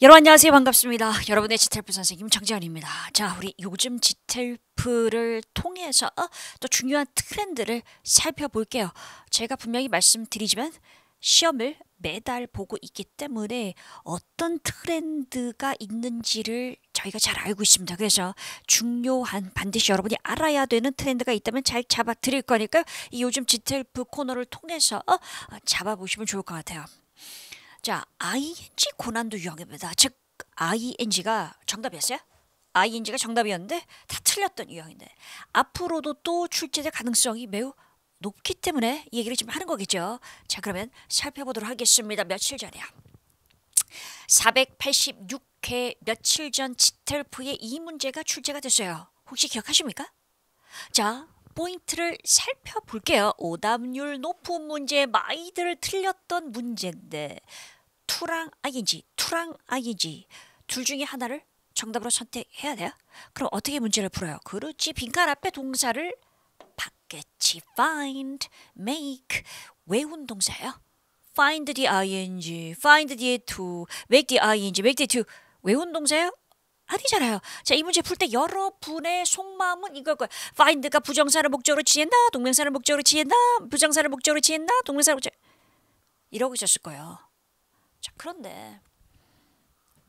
여러분 안녕하세요 반갑습니다. 여러분의 지텔프 선생님 정재현입니다. 자 우리 요즘 지텔프를 통해서 또 중요한 트렌드를 살펴볼게요. 제가 분명히 말씀드리지만 시험을 매달 보고 있기 때문에 어떤 트렌드가 있는지를 저희가 잘 알고 있습니다. 그래서 중요한 반드시 여러분이 알아야 되는 트렌드가 있다면 잘 잡아 드릴 거니까 이 요즘 지텔프 코너를 통해서 잡아 보시면 좋을 것 같아요. 자, ing 고난도 유형입니다. 즉 ing가 정답이었어요? ing가 정답이었는데 다 틀렸던 유형인데 앞으로도 또 출제될 가능성이 매우 높기 때문에 얘기를 좀 하는 거겠죠. 자, 그러면 살펴보도록 하겠습니다. 며칠 전이야. 486회 며칠 전 지텔프의 이 문제가 출제가 됐어요. 혹시 기억하십니까? 자, 포인트를 살펴볼게요. 오답률 높은 문제 많이들 틀렸던 문제인데 투랑 i n 지 투랑 i n 지둘 중에 하나를 정답으로 선택해야 돼요. 그럼 어떻게 문제를 풀어요? 그렇지 빈칸 앞에 동사를 받겠지. find, make 외운 동사예요. find the ing, find the to, make the ing, make the to 외운 동사예요. 아니잖아요. 자, 이 문제 풀 때 여러분의 속마음은 이거 거 find가 부정사를 목적으로 지했나? 동명사를 목적으로 지했나? 부정사를 목적으로 지했나? 동명사를 목적 이러고 있었을 거예요. 자, 그런데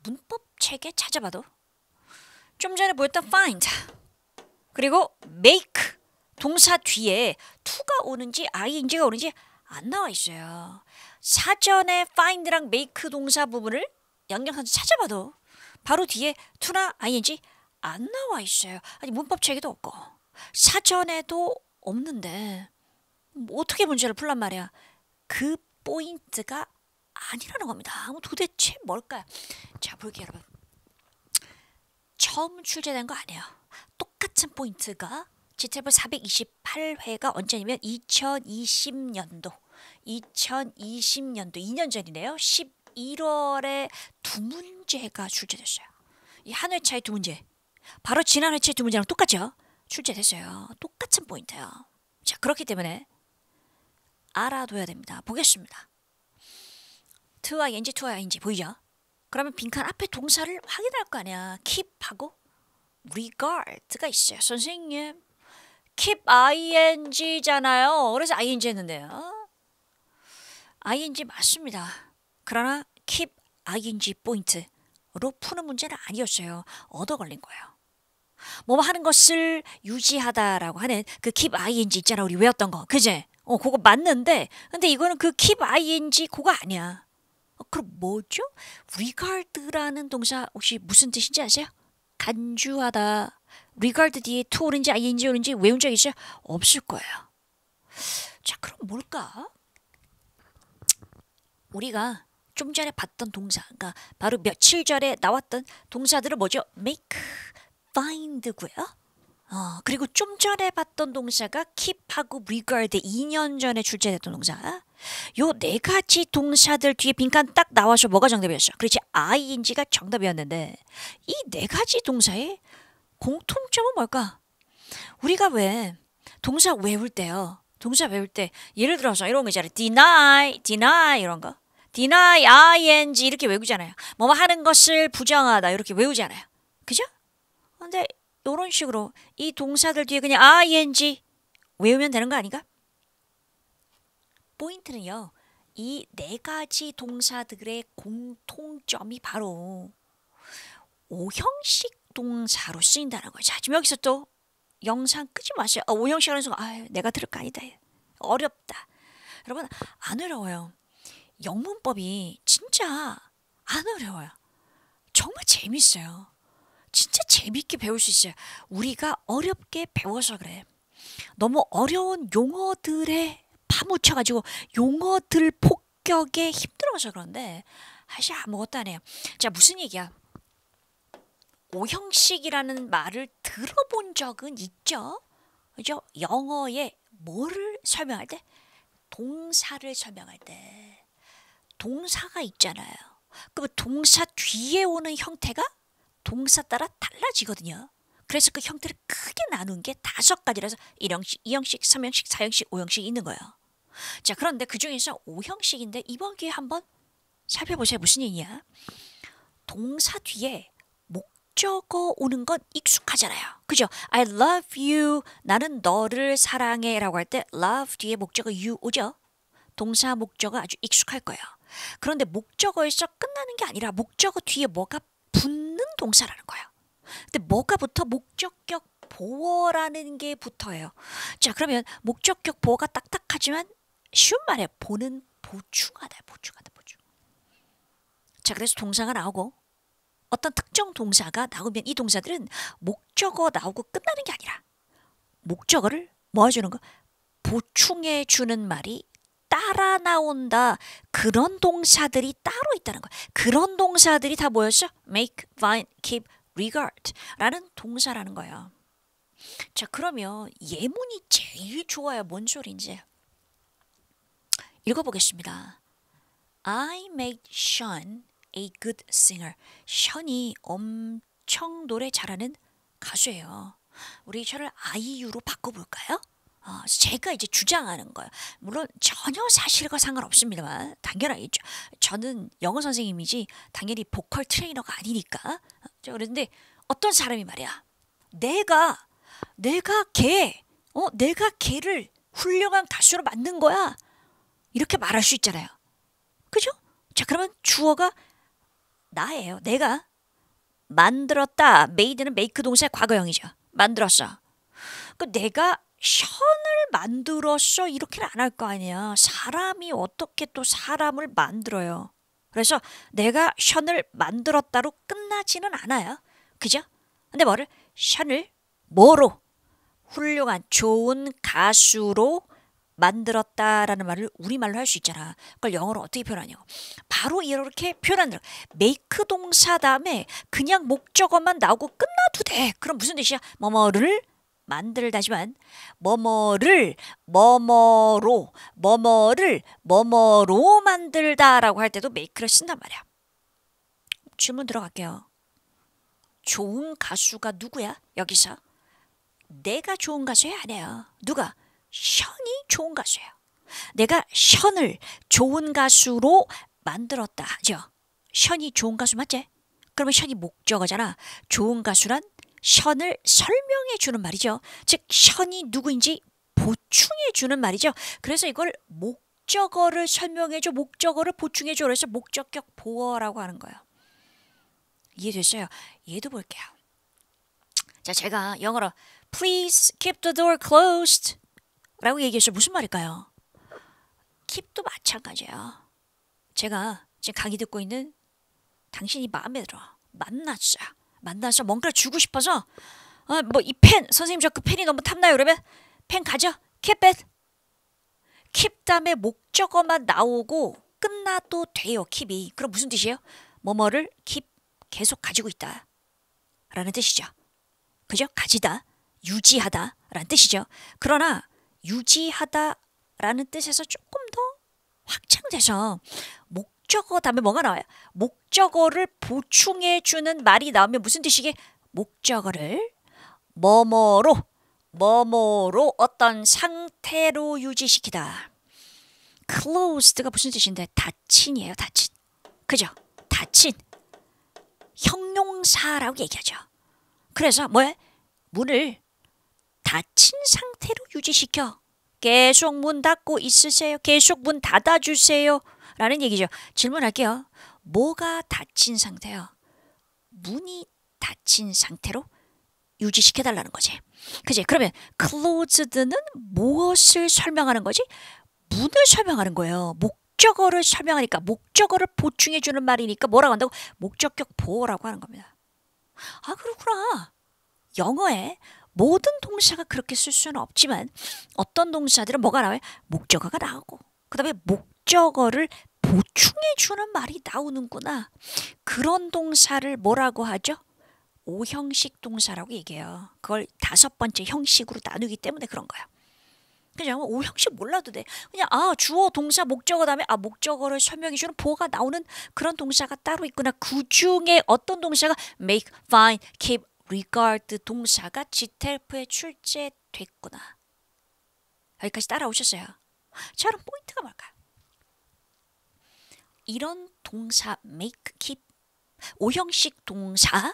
문법 책에 찾아봐도 좀 전에 보였던 find 그리고 make 동사 뒤에 to가 오는지 ing가 오는지 안 나와 있어요. 사전에 find랑 make 동사 부분을 양력한지 찾아봐도 바로 뒤에 투나 ing 안 나와 있어요. 아니 문법책에도 없고 사전에도 없는데 뭐 어떻게 문제를 풀란 말이야. 그 포인트가 아니라는 겁니다. 뭐 도대체 뭘까요? 자 볼게요 여러분. 처음 출제된 거 아니에요. 똑같은 포인트가 지체부 428회가 언제냐면 2020년도 2020년도 2년 전이네요. 1월에 두 문제가 출제됐어요. 이한 회차에 두 문제. 바로 지난 회차에 두 문제랑 똑같죠? 출제됐어요. 똑같은 포인트요 자, 그렇기 때문에 알아둬야 됩니다. 보겠습니다. 트와 인지 트와 인지 보이죠? 그러면 빈칸 앞에 동사를 확인할 거 아니야. keep하고 regard가 있어요. 선생님, keep ing잖아요. 그래서 ing 했는데요. ing 맞습니다. 그러나 keep ing 포인트로 푸는 문제는 아니었어요. 얻어 걸린 거예요. 뭐 하는 것을 유지하다라고 하는 그 keep ing 있잖아 우리 외웠던 거 그제? 어 그거 맞는데 근데 이거는 그 keep ing 그거 아니야. 어, 그럼 뭐죠? regard라는 동사 혹시 무슨 뜻인지 아세요? 간주하다. regard 뒤에 to 오는지 ing 오는지 외운 적 있어요? 없을 거예요. 자 그럼 뭘까? 우리가 좀 전에 봤던 동사, 그러니까 바로 며칠 전에 나왔던 동사들은 뭐죠? make, find고요. 어, 그리고 좀 전에 봤던 동사가 keep하고 regard 2년 전에 출제됐던 동사. 요 네 가지 동사들 뒤에 빈칸 딱 나와서 뭐가 정답이었어 그렇지 ing가 정답이었는데 이 네 가지 동사의 공통점은 뭘까? 우리가 왜 동사 외울 때요. 동사 외울 때 예를 들어서 이런 거 있잖아요. deny, deny 이런 거. deny ing 이렇게 외우잖아요. 뭐뭐 하는 것을 부정하다 이렇게 외우잖아요. 그죠? 근데 이런 식으로 이 동사들 뒤에 그냥 ing 외우면 되는 거 아닌가? 포인트는요. 이 네 가지 동사들의 공통점이 바로 오형식 동사로 쓰인다는 거예요. 자, 지금 여기서 또 영상 끄지 마세요. 아, 오형식 하는 순간 아, 유 내가 들을 거 아니다. 어렵다. 여러분 안 어려워요. 영문법이 진짜 안 어려워요. 정말 재밌어요. 진짜 재밌게 배울 수 있어요. 우리가 어렵게 배워서 그래. 너무 어려운 용어들에 파묻혀가지고 용어들 폭격에 힘들어서 그런데 사실 아무것도 안 해요. 자 무슨 얘기야? 오형식이라는 말을 들어본 적은 있죠. 그죠? 영어에 뭐를 설명할 때? 동사를 설명할 때. 동사가 있잖아요. 그럼 동사 뒤에 오는 형태가 동사 따라 달라지거든요. 그래서 그 형태를 크게 나눈 게 다섯 가지라서 1형식, 2형식, 3형식, 4형식, 5형식 이 있는 거예요. 자, 그런데 그 중에서 5형식인데 이번 기회에 한번 살펴보세요. 무슨 얘기야? 동사 뒤에 목적어 오는 건 익숙하잖아요. 그죠? I love you. 나는 너를 사랑해. 라고 할 때 love 뒤에 목적어 you 오죠? 동사 목적어 아주 익숙할 거예요. 그런데 목적어에서 끝나는 게 아니라 목적어 뒤에 뭐가 붙는 동사라는 거예요. 근데 뭐가 붙어? 목적격 보어라는 게 붙어요. 자, 그러면 목적격 보어가 딱딱하지만 쉬운 말에 보는 보충하다, 보충하다, 보충. 자, 그래서 동사가 나오고 어떤 특정 동사가 나오면 이 동사들은 목적어 나오고 끝나는 게 아니라 목적어를 뭐 해주는 거? 보충해 주는 말이 살아나온다. 그런 동사들이 따로 있다는 거야. 그런 동사들이 다 뭐였죠? make, find, keep, regard 라는 동사라는 거예요. 자 그러면 예문이 제일 좋아야 뭔 소리인지 읽어보겠습니다. I made Sean a good singer. 션이 엄청 노래 잘하는 가수예요. 우리 션을 아이유로 바꿔볼까요? 어, 제가 이제 주장하는 거예요. 물론 전혀 사실과 상관없습니다만 당연히 저는 영어 선생님이지 당연히 보컬 트레이너가 아니니까 그런데 어떤 사람이 말이야 내가 내가 걔 어, 내가 걔를 훌륭한 가수로 만든 거야 이렇게 말할 수 있잖아요. 그죠? 자 그러면 주어가 나예요. 내가 만들었다. 메이드는 메이크 동사 과거형이죠. 만들었어. 그 내가 션을 만들었어 이렇게는 안 할 거 아니야. 사람이 어떻게 또 사람을 만들어요. 그래서 내가 션을 만들었다로 끝나지는 않아요. 그죠? 근데 뭐를 션을 뭐로 훌륭한 좋은 가수로 만들었다라는 말을 우리말로 할 수 있잖아. 그걸 영어로 어떻게 표현하냐. 바로 이렇게 표현한다. 메이크 동사 다음에 그냥 목적어만 나오고 끝나도 돼. 그럼 무슨 뜻이야? 뭐뭐를 만들다지만 뭐뭐를 뭐뭐로 뭐뭐를 뭐뭐로 만들다라고 할 때도 메이크를 쓴단 말이야. 질문 들어갈게요. 좋은 가수가 누구야? 여기서 내가 좋은 가수야 아니에요. 누가? 션이 좋은 가수야. 내가 션을 좋은 가수로 만들었다 하죠. 션이 좋은 가수 맞지? 그러면 션이 목적어잖아. 좋은 가수란 션을 설명해 주는 말이죠. 즉 션이 누구인지 보충해 주는 말이죠. 그래서 이걸 목적어를 설명해 줘, 목적어를 보충해 줘. 그래서 목적격 보어라고 하는 거예요. 이해됐어요? 얘도 볼게요. 자, 제가 영어로 Please keep the door closed 라고 얘기했죠. 무슨 말일까요? keep도 마찬가지예요. 제가 지금 강의 듣고 있는 당신이 마음에 들어. 만났어. 만나서 뭔가를 주고 싶어서 어, 뭐이 펜 선생님 저 그 펜이 너무 탐나요 그러면 펜 가져 keep it keep 다음에 목적어만 나오고 끝나도 돼요 keep이 그럼 무슨 뜻이에요? 뭐뭐를 keep 계속 가지고 있다 라는 뜻이죠 그죠? 가지다 유지하다 라는 뜻이죠 그러나 유지하다 라는 뜻에서 조금 더 확장돼서 목 목적어 다음에 뭐가 나와요? 목적어를 보충해 주는 말이 나오면 무슨 뜻이게? 목적어를 뭐뭐로 뭐뭐로 어떤 상태로 유지시키다. closed가 무슨 뜻인데 닫힌이에요, 닫힌. 그죠? 닫힌. 형용사라고 얘기하죠. 그래서 뭐예요 문을 닫힌 상태로 유지시켜. 계속 문 닫고 있으세요. 계속 문 닫아주세요. 라는 얘기죠. 질문할게요. 뭐가 닫힌 상태요? 문이 닫힌 상태로 유지시켜달라는 거지. 그지? 그러면 closed는 무엇을 설명하는 거지? 문을 설명하는 거예요. 목적어를 설명하니까 목적어를 보충해 주는 말이니까 뭐라고 한다고? 목적격 보호라고 하는 겁니다. 아 그렇구나. 영어에 모든 동사가 그렇게 쓸 수는 없지만 어떤 동사들은 뭐가 나와요? 목적어가 나오고 그다음에 목 목적어를 보충해 주는 말이 나오는구나. 그런 동사를 뭐라고 하죠? 오형식 동사라고 얘기해요. 그걸 다섯 번째 형식으로 나누기 때문에 그런 거예요. 그냥 오형식 몰라도 돼. 그냥 아 주어 동사 목적어 다음에 아 목적어를 설명해 주는 보어가 나오는 그런 동사가 따로 있구나. 그 중에 어떤 동사가 make, find, keep, regard 동사가 지텔프에 출제됐구나. 여기까지 따라오셨어요. 자 그럼 포인트가 뭘까요? 이런 동사 make, keep, 오형식 동사,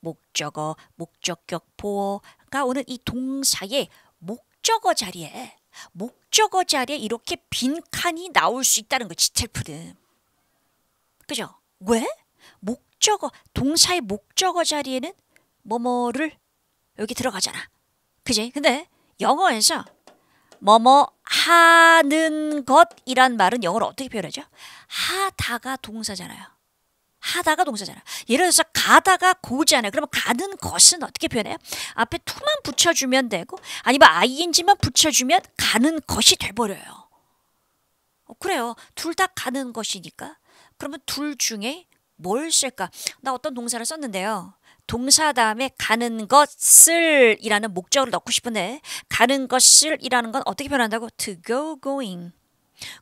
목적어, 목적격 보어가 오는 이 동사의 목적어 자리에 목적어 자리에 이렇게 빈 칸이 나올 수 있다는 거 지텔프는 그죠? 왜? 목적어 동사의 목적어 자리에는 뭐뭐를 여기 들어가잖아. 그지? 근데 영어에서 뭐뭐 하는 것이란 말은 영어로 어떻게 표현하죠? 하다가 동사잖아요. 하다가 동사잖아요. 예를 들어서 가다가 고잖아요. 그러면 가는 것은 어떻게 표현해요? 앞에 투만 붙여주면 되고 아니면 ing만 붙여주면 가는 것이 돼버려요. 어, 그래요. 둘 다 가는 것이니까. 그러면 둘 중에 뭘 쓸까? 나 어떤 동사를 썼는데요. 동사 다음에 가는 것을 이라는 목적을 넣고 싶은데 가는 것을 이라는 건 어떻게 표현한다고? to go going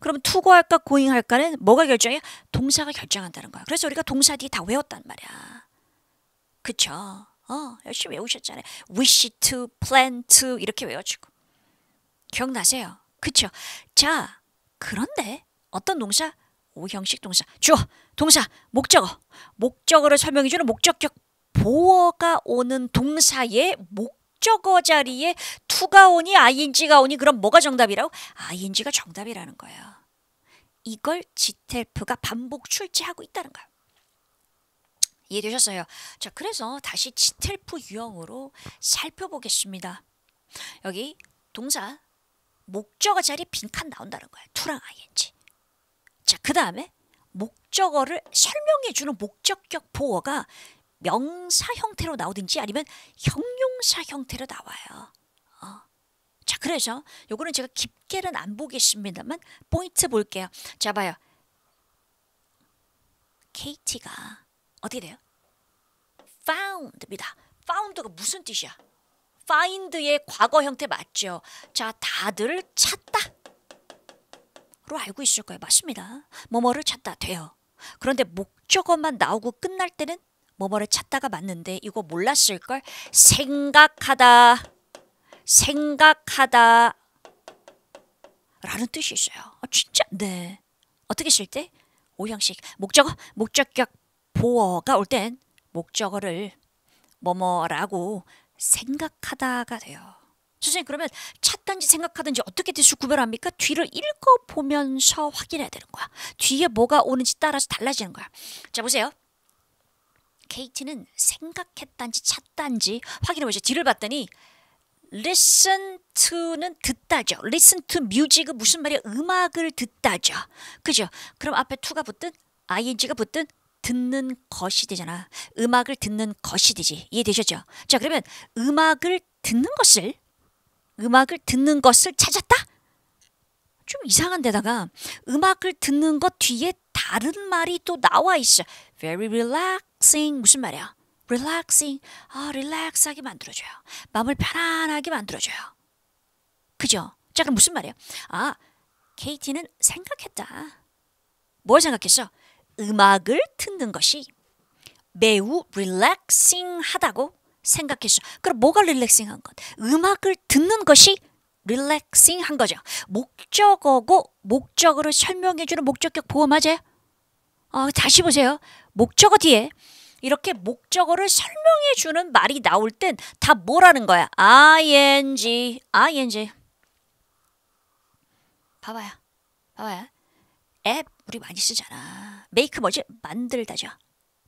그럼 투고할까 고잉할까는 뭐가 결정해? 동사가 결정한다는 거야. 그래서 우리가 동사 뒤에 다 외웠단 말이야. 그쵸? 어, 열심히 외우셨잖아요. wish to, plan to 이렇게 외워주고. 기억나세요? 그쵸? 자, 그런데 어떤 동사? 오형식 동사. 주어, 동사, 목적어. 목적어를 설명해주는 목적격 보어가 오는 동사의 목 목적어 자리에 투가 오니 ing가 오니 그럼 뭐가 정답이라고? ing가 정답이라는 거예요. 이걸 지텔프가 반복 출제하고 있다는 거예요. 이해되셨어요? 자, 그래서 다시 지텔프 유형으로 살펴보겠습니다. 여기 동사 목적어 자리 빈칸 나온다는 거예요. 투랑 ing. 자, 그 다음에 목적어를 설명해주는 목적격 보어가 명사 형태로 나오든지 아니면 형용사 형태로 나와요. 어. 자, 그래서 요거는 제가 깊게는 안 보겠습니다만 포인트 볼게요. 자, 봐요. KT가 어떻게 돼요? found입니다. found가 무슨 뜻이야? find의 과거 형태 맞죠? 자, 다들 찾다. 로 알고 있을 거예요. 맞습니다. 뭐뭐를 찾다 돼요. 그런데 목적어만 나오고 끝날 때는 뭐뭐를 찾다가 맞는데 이거 몰랐을걸? 생각하다 생각하다 라는 뜻이 있어요. 아, 진짜? 네. 어떻게 쓸 때? 오형식 목적어 목적격 보어가 올 땐 목적어를 뭐뭐라고 생각하다가 돼요. 선생님 그러면 찾든지 생각하든지 어떻게 뜻을 구별합니까? 뒤를 읽어보면서 확인해야 되는 거야. 뒤에 뭐가 오는지 따라서 달라지는 거야. 자 보세요. 케이티는 생각했단지 찾단지 확인해보죠. 뒤를 봤더니 listen to는 듣다죠. listen to music은 무슨 말이야? 음악을 듣다죠. 그죠? 그럼 앞에 to가 붙든 ing가 붙든 듣는 것이 되잖아. 음악을 듣는 것이 되지. 이해되셨죠? 자, 그러면 음악을 듣는 것을 음악을 듣는 것을 찾았다? 좀 이상한데다가 음악을 듣는 것 뒤에 다른 말이 또 나와 있어. Very relaxed. relaxing 무슨 말이야? relaxing 아, 릴렉스하게 만들어줘요. 마음을 편안하게 만들어줘요. 그죠? 자 그럼 무슨 말이에요? 아 k t 는 생각했다. 뭘 생각했어? 음악을 듣는 것이 매우 릴렉싱하다고 생각했어. 그럼 뭐가 릴렉싱한 것? 음악을 듣는 것이 릴렉싱한 거죠. 목적어고 목적으로 설명해주는 목적격 보호 맞아 어, 다시 보세요. 목적어 뒤에 이렇게 목적어를 설명해 주는 말이 나올 땐 다 뭐라는 거야? ing, ing. 봐봐요. 봐봐요. 앱 우리 많이 쓰잖아. 메이크 뭐지? 만들다죠.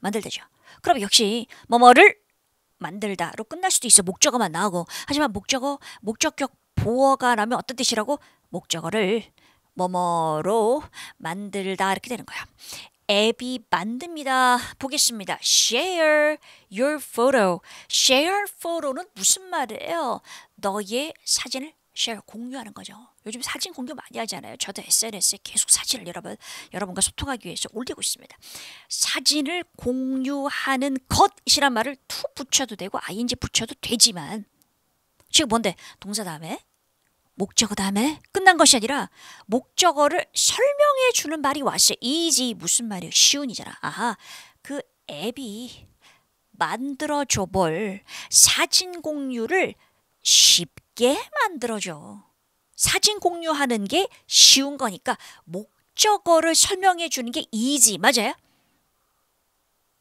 만들다죠. 그럼 역시 뭐뭐를 만들다로 끝날 수도 있어. 목적어만 나오고. 하지만 목적어 목적격 보어가라면 어떤 뜻이라고? 목적어를 뭐뭐로 만들다 이렇게 되는 거야. 앱이 만듭니다. 보겠습니다. Share your photo. Share photo는 무슨 말이에요? 너의 사진을 share 공유하는 거죠. 요즘 사진 공유 많이 하잖아요. 저도 SNS에 계속 사진을 여러분 여러분과 소통하기 위해서 올리고 있습니다. 사진을 공유하는 것이란 말을 to 붙여도 되고 ing 붙여도 되지만 지금 뭔데 동사 다음에 목적어 다음에 끝난 것이 아니라 목적어를 설명해 주는 말이 왔어요. 이지 무슨 말이에요? 쉬운이잖아. 아하 그 앱이 만들어줘 볼 사진 공유를 쉽게 만들어줘. 사진 공유하는 게 쉬운 거니까 목적어를 설명해 주는 게 이지 맞아요?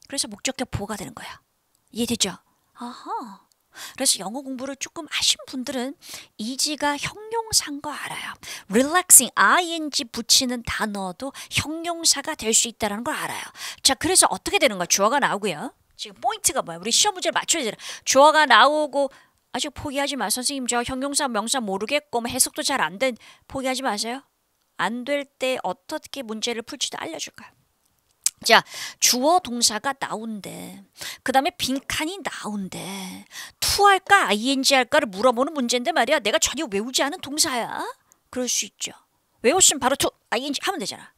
그래서 목적격 보호가 되는 거야. 이해되죠? 아하. 그래서 영어 공부를 조금 하신 분들은 이지가 형용사인 거 알아요. relaxing, ing 붙이는 단어도 형용사가 될 수 있다는 걸 알아요. 자, 그래서 어떻게 되는 거야? 주어가 나오고요. 지금 포인트가 뭐야? 우리 시험 문제를 맞춰야 되잖아. 주어가 나오고 아직 포기하지 마. 선생님 저 형용사, 명사 모르겠고 뭐 해석도 잘 안 된 포기하지 마세요. 안 될 때 어떻게 문제를 풀지도 알려줄까요? 자, 주어 동사가 나온대. 그 다음에 빈칸이 나온대. 투 할까 ing 할까를 물어보는 문제인데 말이야. 내가 전혀 외우지 않은 동사야. 그럴 수 있죠. 외웠으면 바로 투 ing 하면 되잖아.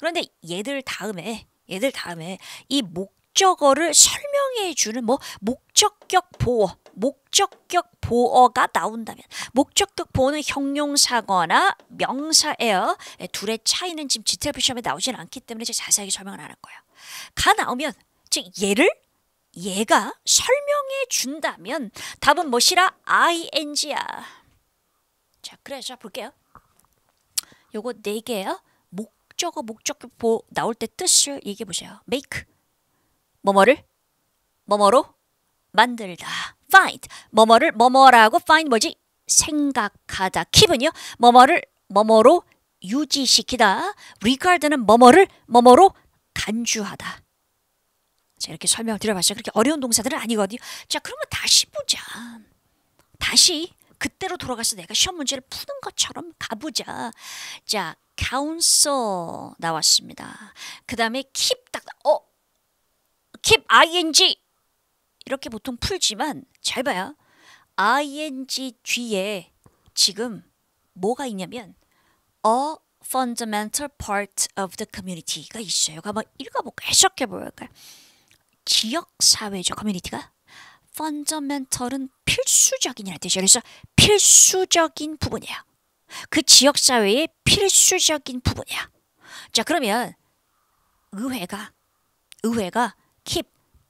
그런데 얘들 다음에 얘들 다음에 이목 목적어를 설명해 주는 뭐 목적격 보어, 목적격 보어가 나온다면 목적격 보어는 형용사거나 명사예요. 예, 둘의 차이는 지금 GTF 시험에 나오진 않기 때문에 제가 자세하게 설명을 안 할 거예요. 가 나오면 즉 얘를 얘가 설명해 준다면 답은 무엇이라 ing야. 자, 그래서 볼게요. 요거 네 개요. 목적어 목적격 보 나올 때 뜻을 얘기해 보세요. make 뭐뭐를 뭐뭐로 만들다. find 뭐뭐를 뭐뭐라고 find 뭐지? 생각하다. k e e 은요 뭐뭐를 뭐뭐로 유지시키다. regard는 뭐뭐를 뭐뭐로 간주하다. 자, 이렇게 설명을 드려봤어요. 그렇게 어려운 동사들은 아니거든요. 자, 그러면 다시 보자. 다시 그때로 돌아가서 내가 시험 문제를 푸는 것처럼 가보자. 자, counsel 나왔습니다. 그 다음에 keep 딱, 어, keep ing 이렇게 보통 풀지만 잘 봐요. ing 뒤에 지금 뭐가 있냐면 a fundamental part of the community가 있어요. 그러니까 한번 읽어볼까 해석해 볼까? 지역 사회적 커뮤니티가 fundamental은 필수적인이라는 뜻이에요. 그래서 필수적인 부분이야. 그 지역 사회의 필수적인 부분이야. 자 그러면 의회가 의회가 keep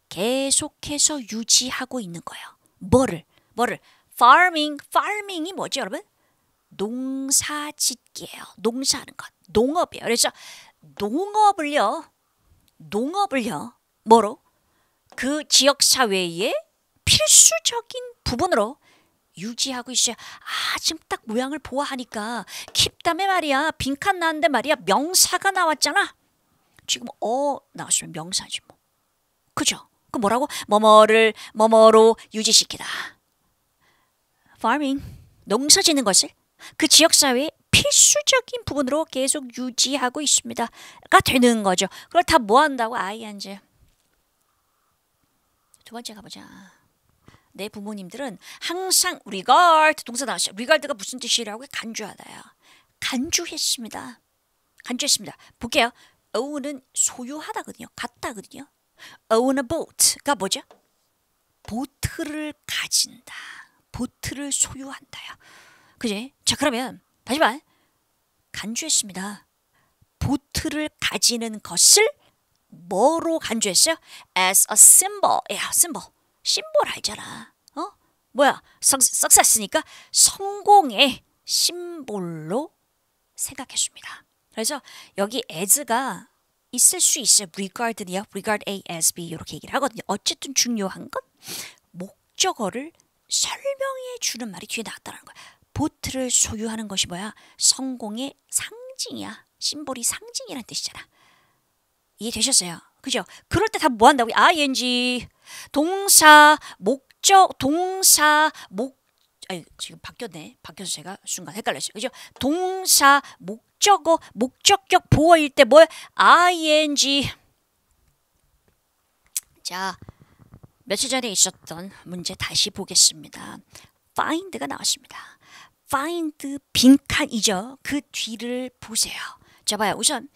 계속해서 유지하고 있는 거예요. 뭐를? 뭐를? farming, farming이 뭐지 여러분? 농사짓기예요. 농사하는 것, 농업이에요. 그래서 농업을요, 농업을요, 뭐로? 그 지역 사회의 필수적인 부분으로 유지하고 있어요. 아 지금 딱 모양을 보아하니까 킵담에 말이야 빈칸 나왔는데 말이야 명사가 나왔잖아. 지금 어 나왔으면 명사지 뭐. 그죠? 그 뭐라고? 뭐뭐를 뭐뭐로 유지시키다. farming 농사 짓는 것을 그 지역 사회의 필수적인 부분으로 계속 유지하고 있습니다가 되는 거죠. 그걸 다 뭐 한다고 아이 한테두 번째 가보자. 내 부모님들은 항상 regard 동사 나왔어요. regard가 무슨 뜻이라고 간주하다요. 간주했습니다. 간주했습니다. 볼게요. own은 소유하다거든요. 같다거든요. own a boat가 뭐죠? 보트를 가진다. 보트를 소유한다요. 그지? 자 그러면 다시 말 간주했습니다. 보트를 가지는 것을 뭐로 간주했어요? As a symbol. 야, symbol. 심볼 알잖아. 어? 뭐야? 석사스니까 성공의 심볼로 생각했습니다. 그래서 여기 as가 있을 수 있어요. regard는요. regard A as B 이렇게 얘기를 하거든요. 어쨌든 중요한 건 목적어를 설명해 주는 말이 뒤에 나왔다는 거야. 보트를 소유하는 것이 뭐야? 성공의 상징이야. 심볼이 상징이라는 뜻이잖아. 이해되셨어요? 그죠? 그럴 때 다 뭐 한다고요? ing 동사 목적 동사 목 아니 지금 바뀌었네. 바뀌어서 제가 순간 헷갈렸어요. 그죠? 동사 목 목적어, 목적격 보어일 때뭐 뭘? ing. 자, 며칠 전에 있었던 문제 다시 보겠습니다. find가 나왔습니다. find 빈칸이죠. 그 뒤를 보세요. 자, 봐요. 우선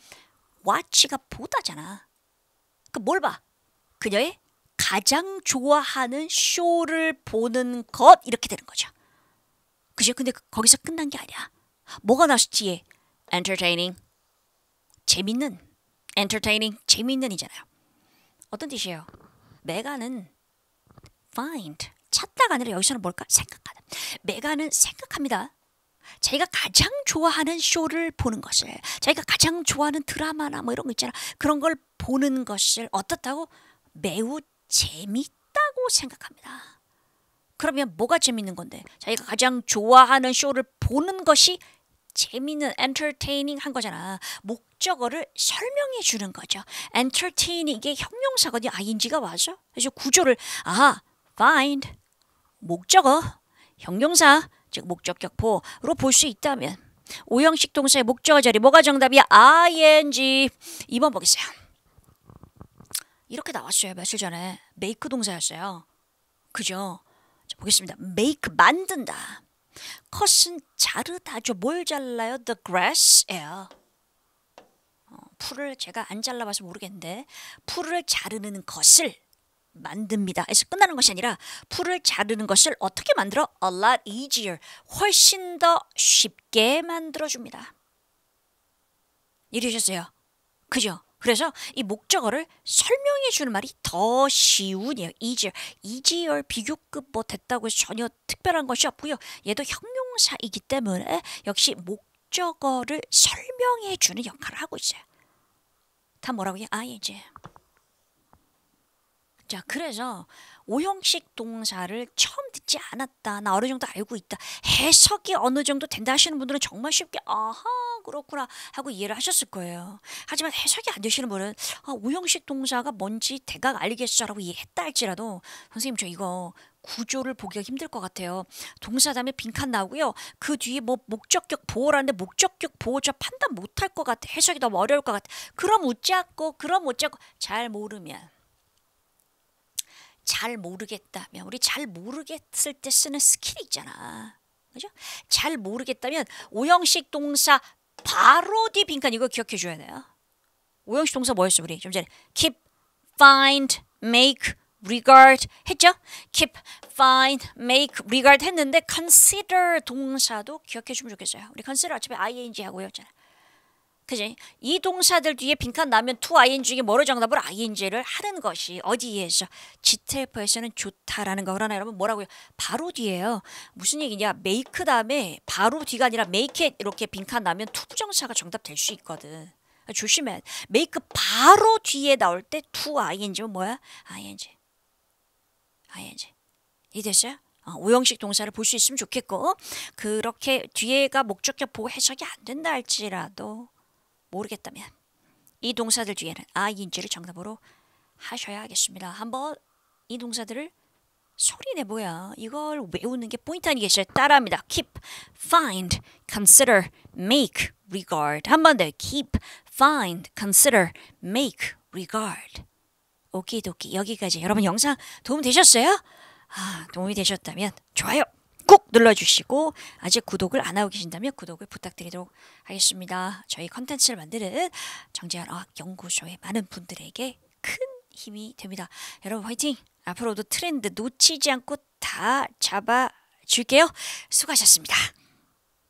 watch가 보다잖아. 그 뭘 봐? 그녀의 가장 좋아하는 쇼를 보는 것 이렇게 되는 거죠. 그죠? 근데 거기서 끝난 게 아니야. 뭐가 나왔지 뒤에? entertaining 재밌는 entertaining 재밌는이잖아요. 어떤 뜻이에요? 메가는 find 찾다가 아니라 여기서는 뭘까? 생각하다. 메가는 생각합니다. 자기가 가장 좋아하는 쇼를 보는 것을 자기가 가장 좋아하는 드라마나 뭐 이런 거 있잖아. 그런 걸 보는 것을 어떻다고 매우 재밌다고 생각합니다. 그러면 뭐가 재밌는 건데? 자기가 가장 좋아하는 쇼를 보는 것이 재미있는 entertaining 한 거잖아. 목적어를 설명해 주는 거죠. entertaining 이게 형용사거든요. i n 지가 맞아. 그래서 구조를 아, find 목적어 형용사 즉 목적격포로 볼 수 있다면 오형식 동사의 목적어 자리 뭐가 정답이야? ing 2번 보겠어요. 이렇게 나왔어요. 며칠 전에 make 동사였어요. 그죠? 자, 보겠습니다. make 만든다. 컷은 자르다죠. 뭘 잘라요? The g r a s s 어, 풀을 제가 안 잘라봐서 모르겠는데 풀을 자르는 것을 만듭니다. 에서 끝나는 것이 아니라 풀을 자르는 것을 어떻게 만들어? A lot easier. 훨씬 더 쉽게 만들어줍니다. 이해셨어요 그죠? 그래서 이 목적어를 설명해 주는 말이 더 쉬운이에요. easier. easier 비교급 뭐 됐다고 해서 전혀 특별한 것이 없고요. 얘도 형용사이기 때문에 역시 목적어를 설명해 주는 역할을 하고 있어요. 다 뭐라고요? 해 아, ing. 자, 그래서 오형식 동사를 처음 듣지 않았다. 나 어느 정도 알고 있다. 해석이 어느 정도 된다 하시는 분들은 정말 쉽게 아하 그렇구나 하고 이해를 하셨을 거예요. 하지만 해석이 안 되시는 분은 아, 오형식 동사가 뭔지 대각 알겠어라고 이해했다 할지라도 선생님 저 이거 구조를 보기가 힘들 것 같아요. 동사 다음에 빈칸 나오고요. 그 뒤에 뭐 목적격 보호라는데 목적격 보호자 판단 못할 것 같아. 해석이 너무 어려울 것 같아. 그럼 웃지 않고 그럼 웃지 않고 잘 모르면 잘 모르겠다면 우리 잘 모르겠을 때 쓰는 스킬이 있잖아. 그죠? 잘 모르겠다면 오형식 동사 바로 뒤 빈칸 이거 기억해 줘야 돼요. 오형식 동사 뭐였어 우리 좀 전에 keep, find, make, regard 했죠? keep, find, make, regard 했는데 consider 동사도 기억해 주면 좋겠어요. 우리 consider 어차피 ing 하고 외잖아 그지? 이 동사들 뒤에 빈칸 나면 to ing에 뭐로 정답을 ing를 하는 것이 어디에서 지텔퍼에서는 좋다라는 거 그러나 여러분 뭐라고요? 바로 뒤에요. 무슨 얘기냐? make 다음에 바로 뒤가 아니라 make it 이렇게 빈칸 나면 to 부정사가 정답 될 수 있거든. 조심해. make 바로 뒤에 나올 때 to ing은 뭐야? ing. ing. 이해됐어요? 어, 오형식 동사를 볼 수 있으면 좋겠고 그렇게 뒤에가 목적격 보호 해석이 안 된다 할지라도 모르겠다면 이 동사들 뒤에는 i 아, 인지를 정답으로 하셔야 하겠습니다. 한번 이 동사들을 소리내 뭐야 이걸 외우는 게 포인트 아니겠어요? 따라합니다. keep, find, consider, make, regard 한 번더 keep, find, consider, make, regard 오키도키 여기까지 여러분 영상 도움 되셨어요? 아, 도움이 되셨다면 좋아요 눌러주시고 아직 구독을 안 하고 계신다면 구독을 부탁드리도록 하겠습니다. 저희 컨텐츠를 만드는 정재현 어학연구소의 많은 분들에게 큰 힘이 됩니다. 여러분 화이팅! 앞으로도 트렌드 놓치지 않고 다 잡아줄게요. 수고하셨습니다.